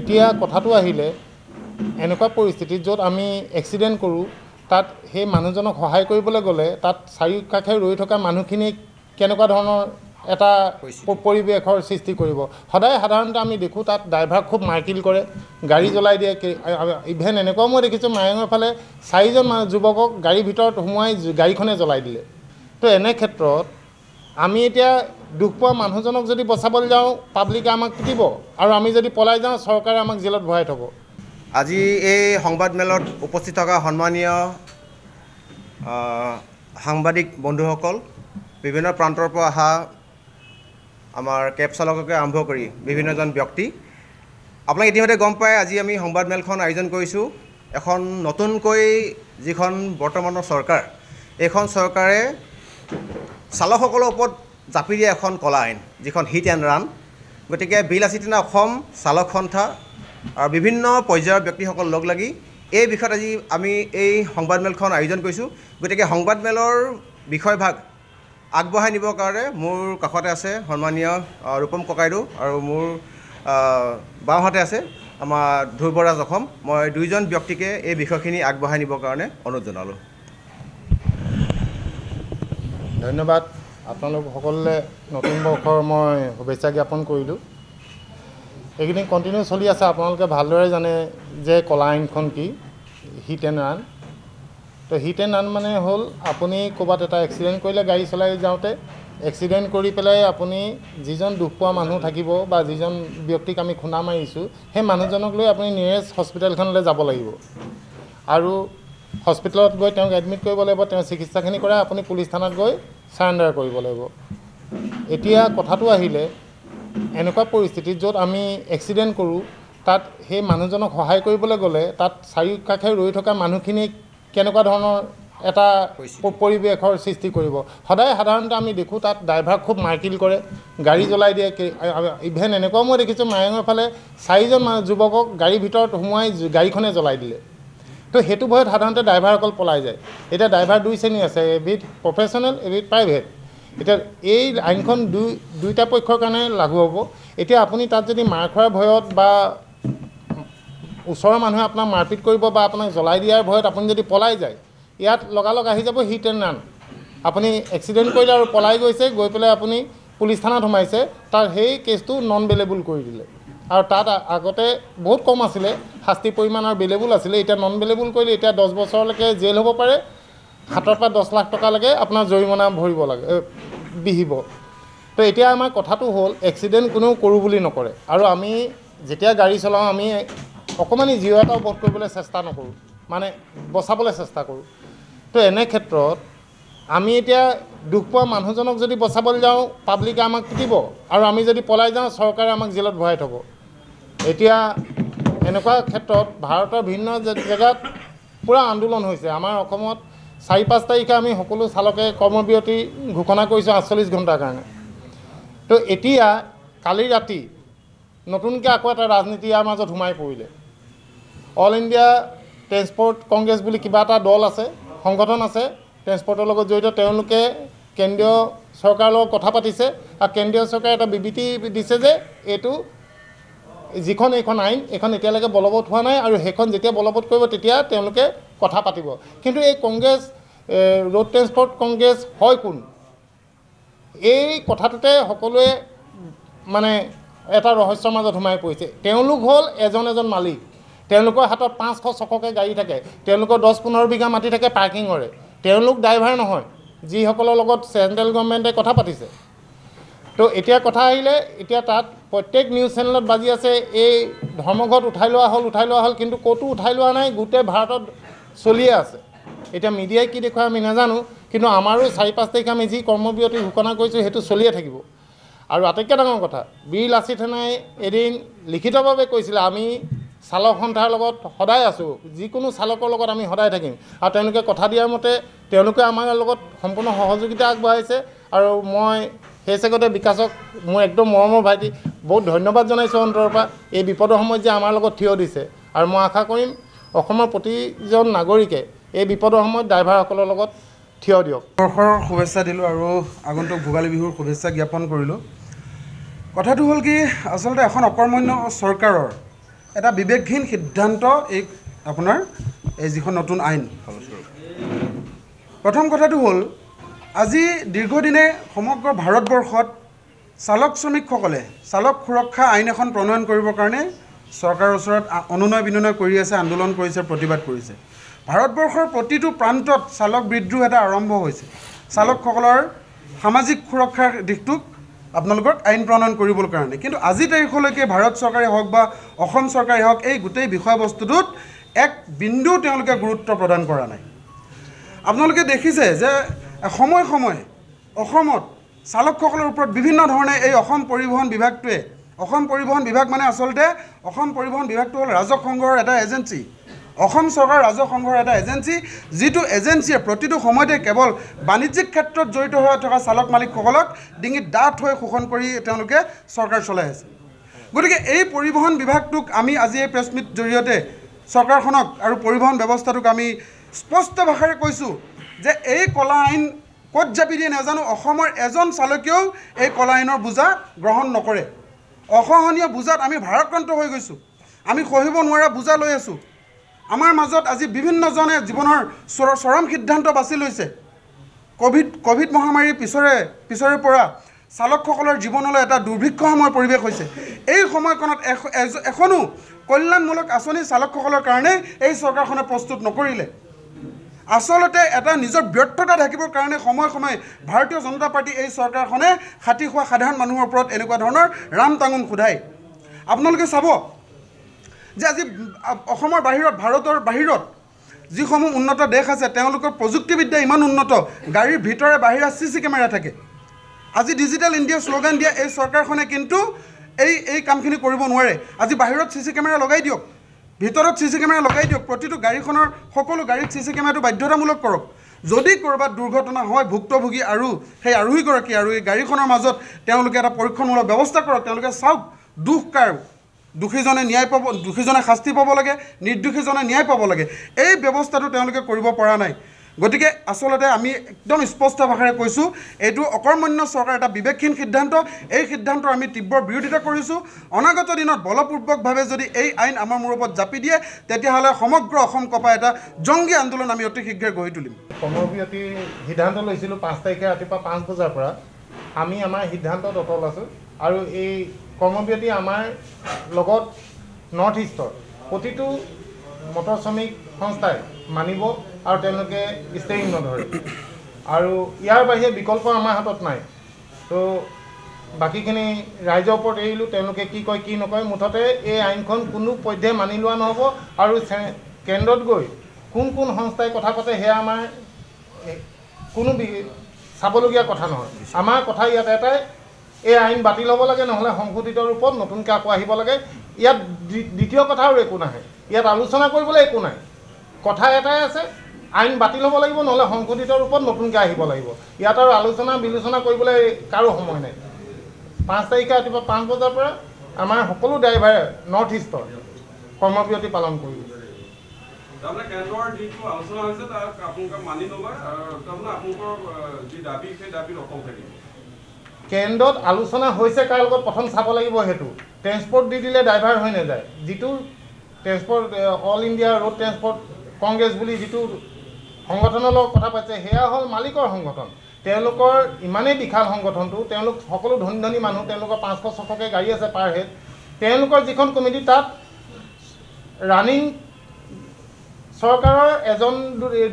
এতিয়া কথাটো আহিলে এনেকুৱা পৰিস্থিতিত য'ত আমি এক্সিডেণ্ট কৰোঁ তাত সেই মানুহজনক সহায় কৰিবলৈ গ'লে তাত চাৰিওকাষে ৰৈ থকা মানুহখিনি কেনেকুৱা ধৰণৰ এটা পৰিৱেশৰ সৃষ্টি কৰিব সদায় সাধাৰণতে আমি দেখোঁ তাত ড্ৰাইভাৰক খুব মাৰকিল কৰে গাড়ী জ্বলাই দিয়ে ইভেন এনেকুৱাও মই দেখিছোঁ মায়ঙৰ ফালে চাৰিজন মানুহ যুৱকক গাড়ীৰ ভিতৰত সোমোৱাই গাড়ীখনে জ্বলাই দিলে তো এনে ক্ষেত্ৰত আমি এতিয়া দুখ পোৱা মানুহজনক যদি বচাবলৈ যাওঁ পাব্লিকে আমাক পিটিব আৰু আমি যদি পলাই যাওঁ চৰকাৰে আমাক জেলত ভৰাই থ'ব আজি এই সংবাদমেলত উপস্থিত থকা সন্মানীয় সাংবাদিক বন্ধুসকল বিভিন্ন প্ৰান্তৰ পৰা অহা আমাৰ কেব চালককে আৰম্ভ কৰি বিভিন্নজন ব্যক্তি আপোনাক ইতিমধ্যে গম পায় আজি আমি সংবাদমেলখন আয়োজন কৰিছোঁ এখন নতুনকৈ যিখন বৰ্তমানৰ চৰকাৰ এইখন চৰকাৰে চালকসকলৰ ওপৰত জাপি দিয়া এখন কলা আইন যিখন হিট এণ্ড ৰাণ গতিকে বিল আছিল দিনা অসম চালক সন্থা আৰু বিভিন্ন পৰ্যায়ৰ ব্যক্তিসকল লগ লাগি এই বিষয়ত আজি আমি এই সংবাদমেলখন আয়োজন কৰিছোঁ গতিকে সংবাদমেলৰ বিষয়ভাগ আগবঢ়াই নিবৰ কাৰণে মোৰ কাষতে আছে সন্মানীয় ৰূপম ককাইদেউ আৰু মোৰ বাওঁহাতে আছে আমাৰ ধ্ৰুৱৰাজ অসম মই দুইজন ব্যক্তিকে এই বিষয়খিনি আগবঢ়াই নিবৰ কাৰণে অনুৰোধ জনালোঁ ধন্যবাদ আপোনালোক সকলোলে নতুন বৰ্ষৰ মই শুভেচ্ছা জ্ঞাপন কৰিলোঁ এইখিনি কণ্টিনিউ চলি আছে আপোনালোকে ভালদৰে জানে যে কলা আইনখন কি হিট এণ্ড ৰান তো হিট এণ্ড ৰাণ মানে হ'ল আপুনি ক'ৰবাত এটা এক্সিডেণ্ট কৰিলে গাড়ী চলাই যাওঁতে এক্সিডেণ্ট কৰি পেলাই আপুনি যিজন দুখ পোৱা মানুহ থাকিব বা যিজন ব্যক্তিক আমি খুন্দা মাৰিছোঁ সেই মানুহজনক লৈ আপুনি নিয়েষ্ট হস্পিটেলখনলৈ যাব লাগিব আৰু হস্পিটেলত গৈ তেওঁক এডমিট কৰিব লাগিব তেওঁ চিকিৎসাখিনি কৰাই আপুনি পুলিচ থানাত গৈ চাৰেণ্ডাৰ কৰিব লাগিব এতিয়া কথাটো আহিলে এনেকুৱা পৰিস্থিতিত য'ত আমি এক্সিডেণ্ট কৰোঁ তাত সেই মানুহজনক সহায় কৰিবলৈ গ'লে তাত চাৰিওকাষে ৰৈ থকা মানুহখিনি কেনেকুৱা ধৰণৰ এটা পৰিৱেশৰ সৃষ্টি কৰিব সদায় সাধাৰণতে আমি দেখোঁ তাত ড্ৰাইভাৰক খুব মাৰকিল কৰে গাড়ী জ্বলাই দিয়ে ইভেন এনেকুৱাও মই দেখিছোঁ মায়ঙৰ ফালে চাৰিজন যুৱকক গাড়ীৰ ভিতৰত সোমোৱাই গাড়ীখনে জ্বলাই দিলে তো সেইটো ভয়ত সাধাৰণতে ড্ৰাইভাৰসকল পলাই যায় এতিয়া ড্ৰাইভাৰ দুই শ্ৰেণী আছে এবিধ প্ৰফেচনেল এবিধ প্ৰাইভেট এতিয়া এই আইনখন দুই দুইটা পক্ষৰ কাৰণে লাগু হ'ব এতিয়া আপুনি তাত যদি মাৰ খোৱাৰ ভয়ত বা ওচৰৰ মানুহে আপোনাক মাৰপিট কৰিব বা আপোনাক জ্বলাই দিয়াৰ ভয়ত আপুনি যদি পলাই যায় ইয়াত লগালগ আহি যাব হিট এণ্ড ৰাণ আপুনি এক্সিডেণ্ট কৰিলে আৰু পলাই গৈছে গৈ পেলাই আপুনি পুলিচ থানাত সোমাইছে তাৰ সেই কেছটো নন বেলেবল কৰি দিলে আৰু তাত আগতে বহুত কম আছিলে শাস্তি পৰিমাণ আৰু বেলেবুল আছিলে এতিয়া নন বেলেবুল কৰিলে এতিয়া দহ বছৰলৈকে জেল হ'ব পাৰে সাতৰ পৰা দহ লাখ টকালৈকে আপোনাৰ জৰিমনা ভৰিব লাগে বিহিব তো এতিয়া আমাৰ কথাটো হ'ল এক্সিডেণ্ট কোনেও কৰোঁ বুলি নকৰে আৰু আমি যেতিয়া গাড়ী চলাওঁ আমি অকণমানি এটাও বধ কৰিবলৈ চেষ্টা নকৰোঁ মানে বচাবলৈ চেষ্টা কৰোঁ তো এনে ক্ষেত্ৰত আমি এতিয়া দুখ পোৱা মানুহজনক যদি বচাবলৈ যাওঁ পাব্লিকে আমাক পিটিব আৰু আমি যদি পলাই যাওঁ চৰকাৰে আমাক জেলত ভৰাই থ'ব এতিয়া এনেকুৱা ক্ষেত্ৰত ভাৰতৰ ভিন্ন জেগাত পূৰা আন্দোলন হৈছে আমাৰ অসমত চাৰি পাঁচ তাৰিখে আমি সকলো চালকে কৰ্মবিৰতি ঘোষণা কৰিছোঁ আঠচল্লিছ ঘণ্টাৰ কাৰণে তো এতিয়া কালি ৰাতি নতুনকৈ আকৌ এটা ৰাজনীতি ইয়াৰ মাজত সোমাই পৰিলে অল ইণ্ডিয়া ট্ৰেন্সপৰ্ট কংগ্ৰেছ বুলি কিবা এটা দল আছে সংগঠন আছে ট্ৰেন্সপৰ্টৰ লগত জড়িত তেওঁলোকে কেন্দ্ৰীয় চৰকাৰৰ লগত কথা পাতিছে আৰু কেন্দ্ৰীয় চৰকাৰে এটা বিবৃতি দিছে যে এইটো যিখন এইখন আইন এইখন এতিয়ালৈকে বলবৎ হোৱা নাই আৰু সেইখন যেতিয়া বলবৎ কৰিব তেতিয়া তেওঁলোকে কথা পাতিব কিন্তু এই কংগ্ৰেছ ৰোড ট্ৰেন্সপৰ্ট কংগ্ৰেছ হয় কোন এই কথাটোতে সকলোৱে মানে এটা ৰহস্যৰ মাজত সোমাই পৰিছে তেওঁলোক হ'ল এজন এজন মালিক তেওঁলোকৰ হাতত পাঁচশ ছশকৈ গাড়ী থাকে তেওঁলোকৰ দহ পোন্ধৰ বিঘা মাটি থাকে পাৰ্কিঙৰে তেওঁলোক ড্ৰাইভাৰ নহয় যিসকলৰ লগত চেণ্ট্ৰেল গভৰ্ণমেণ্টে কথা পাতিছে তো এতিয়া কথা আহিলে এতিয়া তাত প্ৰত্যেক নিউজ চেনেলত বাজি আছে এই ধৰ্মঘট উঠাই লোৱা হ'ল উঠাই লোৱা হ'ল কিন্তু ক'তো উঠাই লোৱা নাই গোটেই ভাৰতত চলিয়ে আছে এতিয়া মিডিয়াই কি দেখুৱাই আমি নাজানো কিন্তু আমাৰো চাৰি পাঁচ তাৰিখে আমি যি কৰ্মবিৰতি ঘোষণা কৰিছোঁ সেইটো চলিয়ে থাকিব আৰু আটাইতকৈ ডাঙৰ কথা বীৰ লাচিত সেনাই এদিন লিখিতভাৱে কৈছিলে আমি চালক সন্থাৰ লগত সদায় আছোঁ যিকোনো চালকৰ লগত আমি সদায় থাকিম আৰু তেওঁলোকে কথা দিয়াৰ মতে তেওঁলোকে আমাৰ লগত সম্পূৰ্ণ সহযোগিতা আগবঢ়াইছে আৰু মই সেই চাগতে বিকাশক মোৰ একদম মৰমৰ ভাইটি বহুত ধন্যবাদ জনাইছোঁ অন্তৰৰ পৰা এই বিপদৰ সময়ত যে আমাৰ লগত থিয় দিছে আৰু মই আশা কৰিম অসমৰ প্ৰতিজন নাগৰিকে এই বিপদৰ সময়ত ড্ৰাইভাৰসকলৰ লগত থিয় দিয়ক বৰ্ষৰ শুভেচ্ছা দিলোঁ আৰু আগন্তুক ভোগালী বিহুৰ শুভেচ্ছা জ্ঞাপন কৰিলোঁ কথাটো হ'ল কি আচলতে এখন অকৰ্মণ্য চৰকাৰৰ এটা বিবেকহীন সিদ্ধান্ত এই আপোনাৰ এই যিখন নতুন আইন প্ৰথম কথাটো হ'ল আজি দীৰ্ঘদিনে সমগ্ৰ ভাৰতবৰ্ষত চালক শ্ৰমিকসকলে চালক সুৰক্ষা আইন এখন প্ৰণয়ন কৰিবৰ কাৰণে চৰকাৰৰ ওচৰত অনুনয় বিনয় কৰি আছে আন্দোলন কৰিছে প্ৰতিবাদ কৰিছে ভাৰতবৰ্ষৰ প্ৰতিটো প্ৰান্তত চালক বিদ্ৰোহ এটা আৰম্ভ হৈছে চালকসকলৰ সামাজিক সুৰক্ষাৰ দিশটোক আপোনালোকক আইন প্ৰণয়ন কৰিবৰ কাৰণে কিন্তু আজিৰ তাৰিখলৈকে ভাৰত চৰকাৰে হওক বা অসম চৰকাৰে হওক এই গোটেই বিষয়বস্তুটোত এক বিন্দু তেওঁলোকে গুৰুত্ব প্ৰদান কৰা নাই আপোনালোকে দেখিছে যে সময়ে সময়ে অসমত চালকসকলৰ ওপৰত বিভিন্ন ধৰণে এই অসম পৰিবহণ বিভাগটোৱে অসম পৰিবহণ বিভাগ মানে আচলতে অসম পৰিবহণ বিভাগটো হ'ল ৰাজহ সংঘৰ এটা এজেঞ্চি অসম চৰকাৰ ৰাজহ সংঘৰ এটা এজেঞ্চি যিটো এজেঞ্চিয়ে প্ৰতিটো সময়তে কেৱল বাণিজ্যিক ক্ষেত্ৰত জড়িত হৈ থকা চালক মালিকসকলক ডিঙিত ডাঠ হৈ শোষণ কৰি তেওঁলোকে চৰকাৰ চলাই আছে গতিকে এই পৰিবহণ বিভাগটোক আমি আজি এই প্ৰেছমিট জৰিয়তে চৰকাৰখনক আৰু পৰিবহণ ব্যৱস্থাটোক আমি স্পষ্ট ভাষাৰে কৈছোঁ যে এই কলা আইন ক'ত জাপি দিয়ে নাজানো অসমৰ এজন চালকেও এই কলা আইনৰ বোজা গ্ৰহণ নকৰে অসহনীয় বোজাত আমি ভাৰাক্ৰান্ত হৈ গৈছোঁ আমি সহিব নোৱাৰা বোজা লৈ আছোঁ আমাৰ মাজত আজি বিভিন্নজনে জীৱনৰ চৰ চৰম সিদ্ধান্ত বাছি লৈছে ক'ভিড ক'ভিড মহামাৰীৰ পিছৰে পিছৰে পৰা চালকসকলৰ জীৱনলৈ এটা দুৰ্ভিক্ষ সময় পৰিৱেশ হৈছে এই সময়কণত এখনো কল্যাণমূলক আঁচনি চালকসকলৰ কাৰণে এই চৰকাৰখনে প্ৰস্তুত নকৰিলে আচলতে এটা নিজৰ ব্যৰ্থতা থাকিবৰ কাৰণে সময়ে সময়ে ভাৰতীয় জনতা পাৰ্টী এই চৰকাৰখনে ষাঠি খোৱা সাধাৰণ মানুহৰ ওপৰত এনেকুৱা ধৰণৰ ৰাম টাঙোন সোধায় আপোনালোকে চাব যে আজি অসমৰ বাহিৰত ভাৰতৰ বাহিৰত যিসমূহ উন্নত দেশ আছে তেওঁলোকৰ প্ৰযুক্তিবিদ্যা ইমান উন্নত গাড়ীৰ ভিতৰে বাহিৰা চি চি কেমেৰা থাকে আজি ডিজিটেল ইণ্ডিয়া শ্লোগান দিয়া এই চৰকাৰখনে কিন্তু এই এই কামখিনি কৰিব নোৱাৰে আজি বাহিৰত চি চি কেমেৰা লগাই দিয়ক ভিতৰত চি চি কেমেৰা লগাই দিয়ক প্ৰতিটো গাড়ীখনৰ সকলো গাড়ীত চি চি কেমেৰাটো বাধ্যতামূলক কৰক যদি ক'ৰবাত দুৰ্ঘটনা হয় ভুক্তভোগী আৰু সেই আৰোহীগৰাকী আৰু এই গাড়ীখনৰ মাজত তেওঁলোকে এটা পৰীক্ষণমূলক ব্যৱস্থা কৰক তেওঁলোকে চাওক দুখ কাৰ দোষীজনে ন্যায় পাব দোষীজনে শাস্তি পাব লাগে নিৰ্দোষীজনে ন্যায় পাব লাগে এই ব্যৱস্থাটো তেওঁলোকে কৰিব পৰা নাই গতিকে আচলতে আমি একদম স্পষ্ট ভাষাৰে কৈছোঁ এইটো অকৰ্মণ্য চৰকাৰৰ এটা বিবেকহীন সিদ্ধান্ত এই সিদ্ধান্ত আমি তীব্ৰ বিৰোধিতা কৰিছোঁ অনাগত দিনত বলপূৰ্বকভাৱে যদি এই আইন আমাৰ মূৰত জাপি দিয়ে তেতিয়াহ'লে সমগ্ৰ অসম কপা এটা জংগী আন্দোলন আমি অতি শীঘ্ৰে গঢ়ি তুলিম সৰ্বব্যাপী সিদ্ধান্ত লৈছিলোঁ পাঁচ তাৰিখে ৰাতিপুৱা পাঁচ বজাৰ পৰা আমি আমাৰ সিদ্ধান্তত অটল আছোঁ আৰু এই কৰ্মব্যাপী আমাৰ লগত নৰ্থ ইষ্টৰ প্ৰতিটো মটৰ শ্ৰমিক সংস্থাই মানিব আৰু তেওঁলোকে ষ্টেৰিং নধৰে আৰু ইয়াৰ বাহিৰে বিকল্প আমাৰ হাতত নাই তো বাকীখিনি ৰাইজৰ ওপৰত এৰিলোঁ তেওঁলোকে কি কয় কি নকয় মুঠতে এই আইনখন কোনো পধ্যে মানি লোৱা নহ'ব আৰু কেন্দ্ৰত গৈ কোন কোন সংস্থাই কথা পাতে সেয়া আমাৰ কোনো বি চাবলগীয়া কথা নহয় আমাৰ কথা ইয়াত এটাই এই আইন বাতিল হ'ব লাগে নহ'লে সংশোধিত ৰূপত নতুনকৈ আকৌ আহিব লাগে ইয়াত দ্বিতীয় কথা আৰু একো নাহে ইয়াত আলোচনা কৰিবলৈ একো নাই কথা এটাই আছে আইন বাতিল হ'ব লাগিব নহ'লে সংশোধিত ৰূপত নতুনকৈ আহিব লাগিব ইয়াত আৰু আলোচনা বিলোচনা কৰিবলৈ কাৰো সময় নাই পাঁচ তাৰিখে ৰাতিপুৱা পাঁচ বজাৰ পৰা আমাৰ সকলো ড্ৰাইভাৰে নৰ্থ ইষ্টৰ কৰ্মবিৰতি পালন কৰিব কেন্দ্ৰত আলোচনা হৈছে কাৰ লগত প্ৰথম চাব লাগিব সেইটো ট্ৰেন্সপৰ্ট দি দিলে ড্ৰাইভাৰ হৈ নাযায় যিটো transport all India road transport congress বুলি যিটো সংগঠনৰ লগত কথা পাতিছে সেয়া হ'ল মালিকৰ সংগঠন তেওঁলোকৰ ইমানেই বিশাল সংগঠনটো তেওঁলোক সকলো ধনী ধনী মানুহ তেওঁলোকৰ পাঁচশ ছশকৈ গাড়ী আছে পাৰ হেড তেওঁলোকৰ যিখন কমিটি তাত ৰাণিং চৰকাৰৰ এজন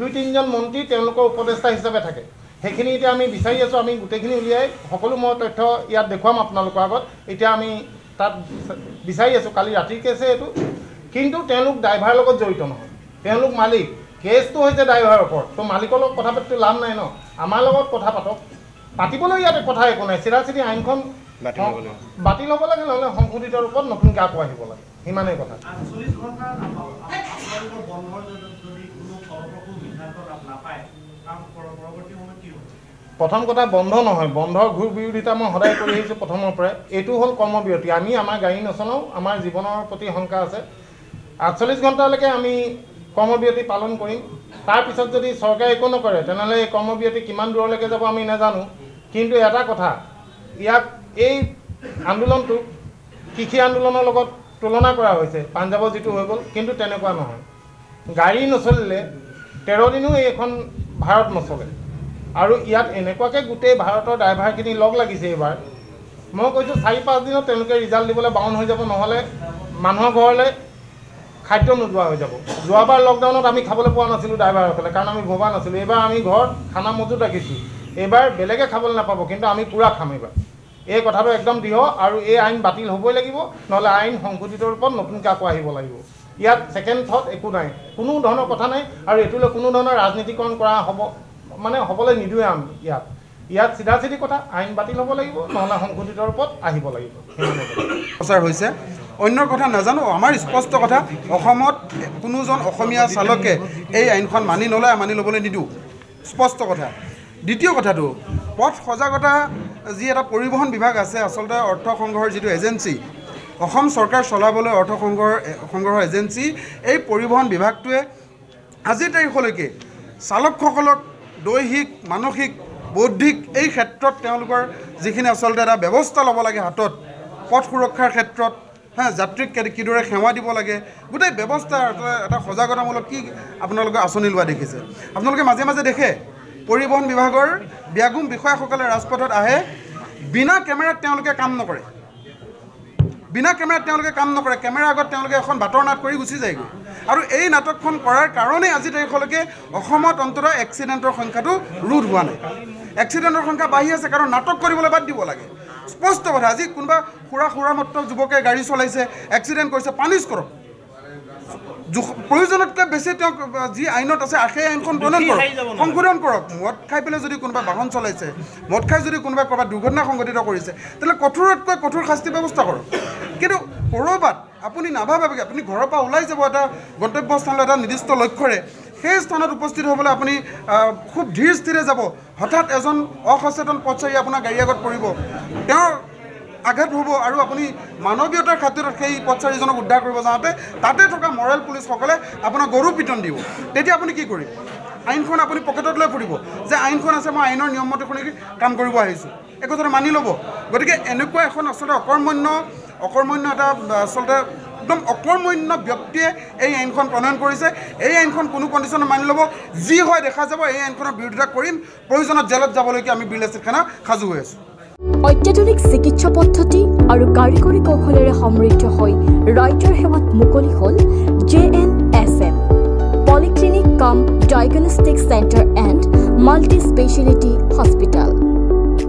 দুই তিনিজন মন্ত্ৰী তেওঁলোকৰ উপদেষ্টা হিচাপে থাকে সেইখিনি এতিয়া আমি বিচাৰি আছোঁ আমি গোটেইখিনি উলিয়াই সকলো মই তথ্য ইয়াত দেখুৱাম আপোনালোকৰ আগত এতিয়া আমি তাত বিচাৰি আছোঁ কালি ৰাতিৰ কেছে এইটো কিন্তু তেওঁলোক ড্ৰাইভাৰৰ লগত জড়িত নহয় তেওঁলোক মালিক কেছটো হৈছে ড্ৰাইভাৰৰ ওপৰত তো মালিকৰ লগত কথা পাতিটো লাভ নাই ন আমাৰ লগত কথা পাতক পাতিবলৈ ইয়াতে কথা একো নাই চিধা চিধি আইনখন বাতিল হ'ব লাগে নহ'লে সংশোধিত ৰূপত নতুনকৈ আকৌ আহিব লাগে সিমানেই কথা প্ৰথম কথা বন্ধ নহয় বন্ধৰ ঘূৰ বিৰোধিতা মই সদায় কৰি আহিছোঁ প্ৰথমৰ পৰাই এইটো হ'ল কৰ্মবিৰতি আমি আমাৰ গাড়ী নচলাওঁ আমাৰ জীৱনৰ প্ৰতি শংকা আছে আঠচল্লিছ ঘণ্টালৈকে আমি কৰ্মবিৰতি পালন কৰিম তাৰপিছত যদি চৰকাৰে একো নকৰে তেনেহ'লে এই কৰ্মবিৰতি কিমান দূৰলৈকে যাব আমি নাজানো কিন্তু এটা কথা ইয়াক এই আন্দোলনটো কৃষি আন্দোলনৰ লগত তুলনা কৰা হৈছে পাঞ্জাৱৰ যিটো হৈ গ'ল কিন্তু তেনেকুৱা নহয় গাড়ী নচলিলে তেৰ দিনো এইখন ভাৰত নচলে আৰু ইয়াত এনেকুৱাকৈ গোটেই ভাৰতৰ ড্ৰাইভাৰখিনি লগ লাগিছে এইবাৰ মই কৈছোঁ চাৰি পাঁচদিনত তেওঁলোকে ৰিজাল্ট দিবলৈ বাউন হৈ যাব নহ'লে মানুহৰ ঘৰলৈ খাদ্য নোযোৱা হৈ যাব যোৱাবাৰ লকডাউনত আমি খাবলৈ পোৱা নাছিলোঁ ড্ৰাইভাৰসকলে কাৰণ আমি ভবা নাছিলোঁ এইবাৰ আমি ঘৰত খানা মজুত ৰাখিছোঁ এইবাৰ বেলেগে খাবলৈ নাপাব কিন্তু আমি পূৰা খাম এইবাৰ এই কথাটো একদম দৃঢ় আৰু এই আইন বাতিল হ'বই লাগিব নহ'লে আইন সংশোধিত ৰূপত নতুনকৈ আকৌ আহিব লাগিব ইয়াত ছেকেণ্ড থট একো নাই কোনো ধৰণৰ কথা নাই আৰু এইটোলৈ কোনো ধৰণৰ ৰাজনীতিকৰণ কৰা হ'ব মানে হ'বলৈ নিদিওঁ আমি ইয়াত ইয়াত চিধা চিধি কথা আইন বাতিল হ'ব লাগিব নহ'লে সংশোধিত ৰূপত আহিব লাগিব হৈছে অন্য কথা নাজানো আমাৰ স্পষ্ট কথা অসমত কোনোজন অসমীয়া চালকে এই আইনখন মানি নলয় মানি ল'বলৈ নিদিওঁ স্পষ্ট কথা দ্বিতীয় কথাটো পথ সজাগতা যি এটা পৰিবহণ বিভাগ আছে আচলতে অৰ্থ সংঘৰ যিটো এজেঞ্চি অসম চৰকাৰ চলাবলৈ অৰ্থ সংঘৰ সংগ্ৰহৰ এজেঞ্চি এই পৰিবহণ বিভাগটোৱে আজিৰ তাৰিখলৈকে চালকসকলক দৈহিক মানসিক বৌদ্ধিক এই ক্ষেত্ৰত তেওঁলোকৰ যিখিনি আচলতে এটা ব্যৱস্থা ল'ব লাগে হাতত পথ সুৰক্ষাৰ ক্ষেত্ৰত হ্যাঁ যাত্রীক কিদরে সেবা দিব লাগে গোটাই ব্যবস্থা একটা সজাগতামূলক কি আপনার আঁচনি লওয়া দেখিছে আপনাদের মাঝে মাঝে দেখে পরিবহন বিভাগের ব্যাগুম বিষয়াসলে রাজপথত আহে বিনা কেমেরাত কাম নকরে বিনা কেমেরাত কাম নকরে কেমেরার আগত এখন বাটর নাট করে গুছি যায়গে আর এই নাটক করার কারণে আজি তারিখলকে অন্তত এক্সিডেন্টর সংখ্যাটা রোধ হওয়া নাই এক্সিডেন্টর সংখ্যা বাড়ি আছে কারণ নাটক করবলে বাদ দিব লাগে স্পষ্ট কথা আজি কোনোবা সুৰা সুৰা সুৰামত্ব যুৱকে গাড়ী চলাইছে এক্সিডেণ্ট কৰিছে পানিছ কৰক প্ৰয়োজনতকৈ বেছি তেওঁক যি আইনত আছে সেই আইনখন প্ৰণয়ন কৰক সংশোধন কৰক মদ খাই পেলাই যদি কোনোবাই বাহন চলাইছে মদ খাই যদি কোনোবাই ক'ৰবাত দুৰ্ঘটনা সংঘটিত কৰিছে তেতিয়াহ'লে কঠোৰতকৈ কঠোৰ শাস্তি ব্যৱস্থা কৰক কিন্তু ক'ৰবাত আপুনি নাভাবে আপুনি ঘৰৰ পৰা ওলাই যাব এটা গন্তব্যস্থানলৈ এটা নিৰ্দিষ্ট লক্ষ্যৰে সেই স্থানত উপস্থিত হ'বলৈ আপুনি খুব ধীৰ স্থিৰে যাব হঠাৎ এজন অসচেতন পথচাৰী আপোনাৰ গাড়ীৰ আগত পৰিব তেওঁ আঘাত হ'ব আৰু আপুনি মানৱীয়তাৰ খাতিৰত সেই পথচাৰীজনক উদ্ধাৰ কৰিব যাওঁতে তাতে থকা মৰেল পুলিচসকলে আপোনাক গৰু পিটন দিব তেতিয়া আপুনি কি কৰিব আইনখন আপুনি পকেটত লৈ ফুৰিব যে আইনখন আছে মই আইনৰ নিয়মমতে শুনি কাম কৰিব আহিছোঁ এই কথাটো মানি ল'ব গতিকে এনেকুৱা এখন আচলতে অকৰ্মণ্য অকৰ্মণ্য এটা আচলতে একদম অকৰ্মণ্য ব্যক্তিয়ে এই আইনখন প্ৰণয়ন কৰিছে এই আইনখন কোনো কণ্ডিশ্যনত মানি ল'ব যি হয় দেখা যাব এই আইনখনৰ বিৰোধিতা কৰিম প্ৰয়োজনত জেলত যাবলৈকে আমি বিৰলা চিৰখানা সাজু হৈ আছোঁ অত্যাধুনিক চিকিৎসা পদ্ধতি আৰু কাৰিকৰী কৌশলেৰে সমৃদ্ধ হৈ ৰাইজৰ সেৱাত মুকলি হ'ল J N S M polyclinic cum diagnostic centre and multi speciality hospital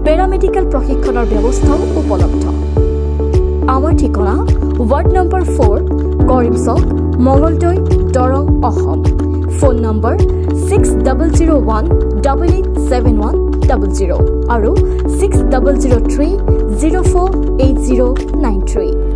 paramedical প্ৰশিক্ষণৰ ব্যৱস্থাও উপলব্ধ আমাৰ ঠিকনা ward number four Karimchak Mangaldai Darrang Assam phone number six double zero' one double eight seven one double zero' আৰু six double zero' three zero' four eight zero' nine three